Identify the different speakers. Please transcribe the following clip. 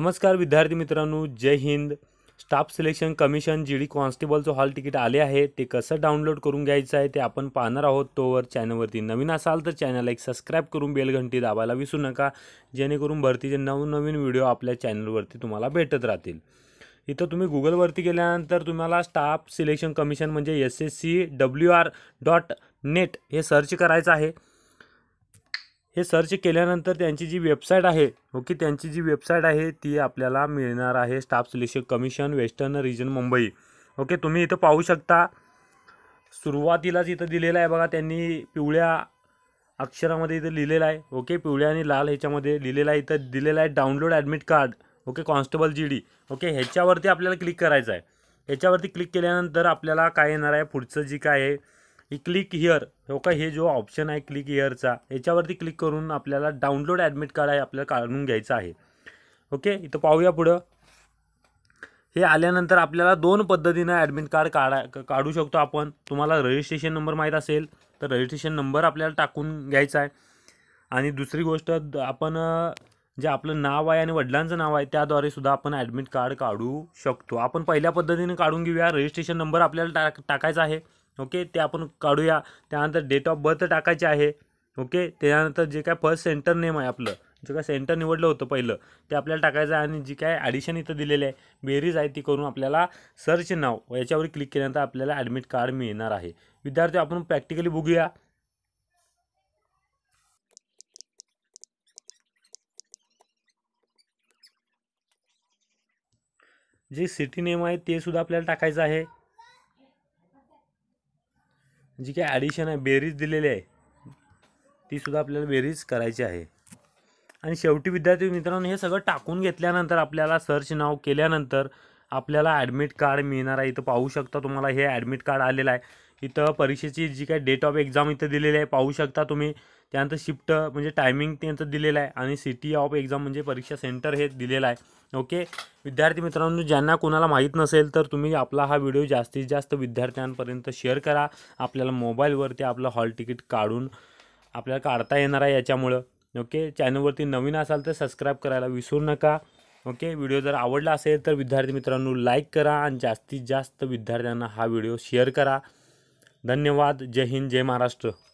Speaker 1: नमस्कार विद्यार्थी मित्रांनो जय हिंद staff selection commission G D कॉन्स्टेबलचं हॉल तिकीट आले आहे ते कसं डाउनलोड करून घ्यायचं आहे ते आपण पाहणार आहोत तोवर चॅनलवरती नवीन असाल तर चॅनलला एक सबस्क्राईब करून बेलघंटी दाबायला विसरू नका जेणेकरून भरतीचे नवनवीन व्हिडिओ आपल्या चॅनलवरती तुम्हाला भेटत राहतील इथं तुम्ही गुगलवरती गेल्यानंतर तुम्हाला स्टाफ सिलेक्शन कमिशन म्हणजे S S C W R dot net हे सर्च करायचं आहे हे सर्च केल्यानंतर त्यांची जी वेबसाईट आहे ओके हो त्यांची जी वेबसाईट आहे ती आपल्याला मिळणार आहे staff selection commission western region Mumbai okay तुम्ही इथं पाहू शकता सुरुवातीलाच इथं दिलेलं आहे बघा त्यांनी पिवळ्या अक्षरामध्ये इथं लिहिलेलं आहे ओके पिवळ्या आणि लाल ह्याच्यामध्ये लिहिलेलं आहे इथं दिलेलं आहे download admit card okay constable G D okay ह्याच्यावरती आपल्याला क्लिक करायचं आहे ह्याच्यावरती क्लिक केल्यानंतर आपल्याला काय येणार आहे पुढचं जी काय आहे ही क्लिक हिअर हो का हे जो ऑप्शन आहे क्लिक हिअरचा याच्यावरती क्लिक करून आपल्याला डाउनलोड ॲडमिट कार्ड आहे आपल्याला काढून घ्यायचं आहे ओके इथं पाहूया पुढं हे आल्यानंतर आपल्याला दोन पद्धतीनं ॲडमिट कार्ड काढा काढू शकतो आपण तुम्हाला रजिस्ट्रेशन नंबर माहीत असेल तर रजिस्ट्रेशन नंबर आपल्याला टाकून घ्यायचा आहे आणि दुसरी गोष्ट आपण जे आपलं नाव आहे आणि वडिलांचं नाव आहे त्याद्वारे सुद्धा आपण ॲडमिट कार्ड काढू शकतो आपण पहिल्या पद्धतीने काढून घेऊया रजिस्ट्रेशन नंबर आपल्याला टाक टाकायचा आहे ओके ते आपण काढूया त्यानंतर डेट ऑफ बर्थ टाकायचे आहे ओके त्यानंतर जे काय फर्स्ट सेंटर नेम आहे आपलं जे काय सेंटर निवडलं होतं पहिलं ते आपल्याला टाकायचं आहे आणि जी काय ॲडिशन इथं दिलेलं आहे बेरीज आहे ती करून आपल्याला सर्च नाव याच्यावर क्लिक केल्यानंतर आपल्याला ॲडमिट कार्ड मिळणार आहे विद्यार्थी आपण प्रॅक्टिकली बघूया जे सिटी नेम आहे ते सुद्धा आपल्याला टाकायचं आहे जी काय ॲडिशन आहे बेरीज दिलेली आहे तीसुद्धा आपल्याला बेरीज करायची आहे आणि शेवटी विद्यार्थी मित्रांनो हे सगळं टाकून घेतल्यानंतर आपल्याला सर्च नाव केल्यानंतर आपल्याला ॲडमिट कार्ड मिळणार आहे इथं पाहू शकता तुम्हाला हे ॲडमिट कार्ड आलेलं आहे इथं परीक्षेची जी काय डेट ऑफ एक्झाम इथं दिलेली आहे पाहू शकता तुम्ही त्यानंतर शिफ्ट म्हणजे टायमिंग त्यांचं दिलेलं आहे आणि सिटी ऑफ एक्झाम म्हणजे परीक्षा सेंटर हे दिलेलं आहे ओके विद्यार्थी मित्रांनो ज्यांना कोणाला माहीत नसेल तर तुम्ही आपला हा व्हिडिओ जास्तीत जास्त विद्यार्थ्यांपर्यंत शेअर करा आपल्याला मोबाईलवरती आपलं हॉल तिकीट काढून आपल्याला काढता येणार आहे याच्यामुळं ओके चॅनलवरती नवीन असाल तर सबस्क्राईब करायला विसरू नका ओके व्हिडिओ जर आवडला असेल तर विद्यार्थी मित्रांनो लाईक करा आणि जास्तीत जास्त विद्यार्थ्यांना हा व्हिडिओ शेअर करा धन्यवाद जय हिंद जय महाराष्ट्र